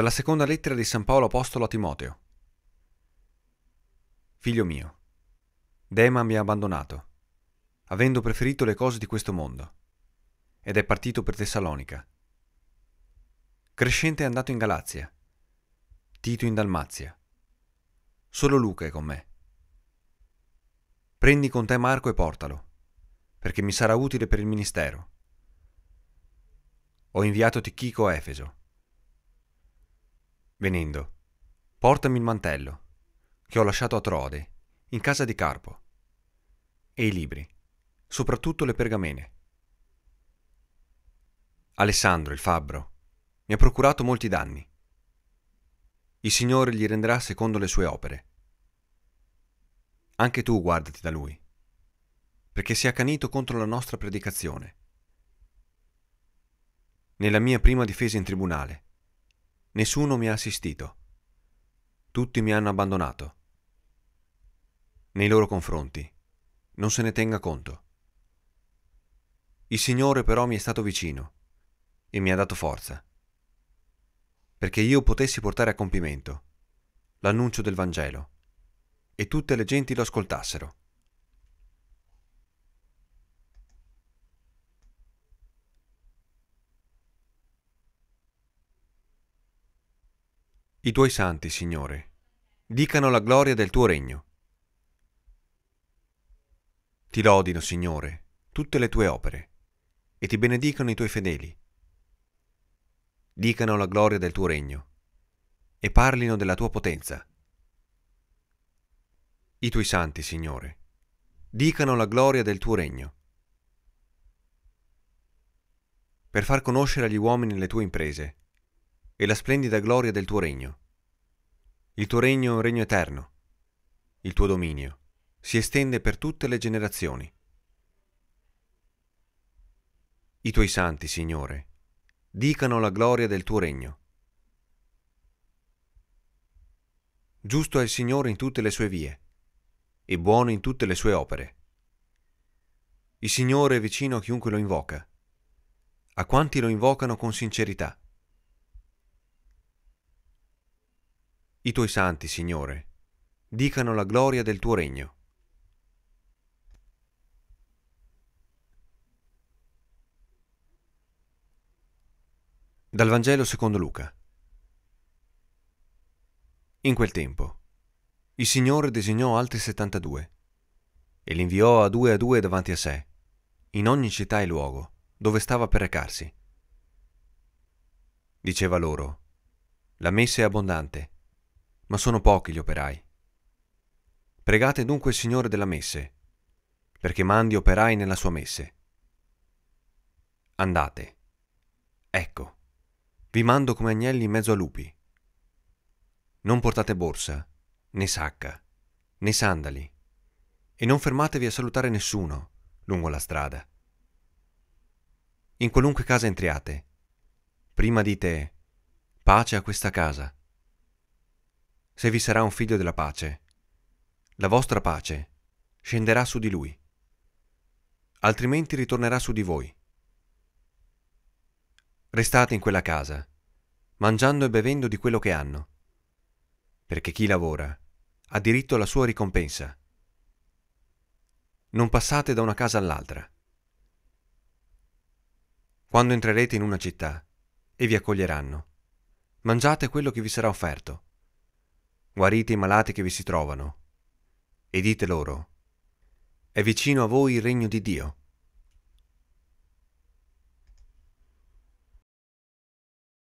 Dalla seconda lettera di San Paolo Apostolo a Timoteo. Figlio mio, Dema mi ha abbandonato, avendo preferito le cose di questo mondo, ed è partito per Tessalonica. Crescente è andato in Galazia, Tito in Dalmazia. Solo Luca è con me. Prendi con te Marco e portalo, perché mi sarà utile per il ministero. Ho inviato Tichico a Efeso Venendo, portami il mantello, che ho lasciato a Trode, in casa di Carpo, e i libri, soprattutto le pergamene. Alessandro, il fabbro, mi ha procurato molti danni. Il Signore gli renderà secondo le sue opere. Anche tu guardati da lui, perché si è accanito contro la nostra predicazione. Nella mia prima difesa in tribunale, Nessuno mi ha assistito. Tutti mi hanno abbandonato. Nei loro confronti. Non se ne tenga conto. Il Signore però mi è stato vicino e mi ha dato forza, perché io potessi portare a compimento l'annuncio del Vangelo e tutte le genti lo ascoltassero. I tuoi santi, Signore, dicano la gloria del tuo regno. Ti lodino, Signore, tutte le tue opere, e ti benedicano i tuoi fedeli. Dicano la gloria del tuo regno, e parlino della tua potenza. I tuoi santi, Signore, dicano la gloria del tuo regno. Per far conoscere agli uomini le tue imprese, e la splendida gloria del tuo regno. Il tuo regno è un regno eterno. Il tuo dominio si estende per tutte le generazioni. I tuoi santi, Signore, dicano la gloria del tuo regno. Giusto è il Signore in tutte le sue vie e buono in tutte le sue opere. Il Signore è vicino a chiunque lo invoca, a quanti lo invocano con sincerità. I tuoi santi, Signore, dicano la gloria del tuo regno. Dal Vangelo secondo Luca. In quel tempo, il Signore designò altri 72 e li inviò a due a due davanti a sé, in ogni città e luogo dove stava per recarsi. Diceva loro, la messa è abbondante, ma sono pochi gli operai. Pregate dunque il Signore della messe, perché mandi operai nella sua messe. Andate. Ecco, vi mando come agnelli in mezzo a lupi. Non portate borsa, né sacca, né sandali, e non fermatevi a salutare nessuno lungo la strada. In qualunque casa entriate, prima dite pace a questa casa se vi sarà un figlio della pace. La vostra pace scenderà su di lui, altrimenti ritornerà su di voi. Restate in quella casa, mangiando e bevendo di quello che hanno, perché chi lavora ha diritto alla sua ricompensa. Non passate da una casa all'altra. Quando entrerete in una città e vi accoglieranno, mangiate quello che vi sarà offerto guarite i malati che vi si trovano, e dite loro, è vicino a voi il regno di Dio.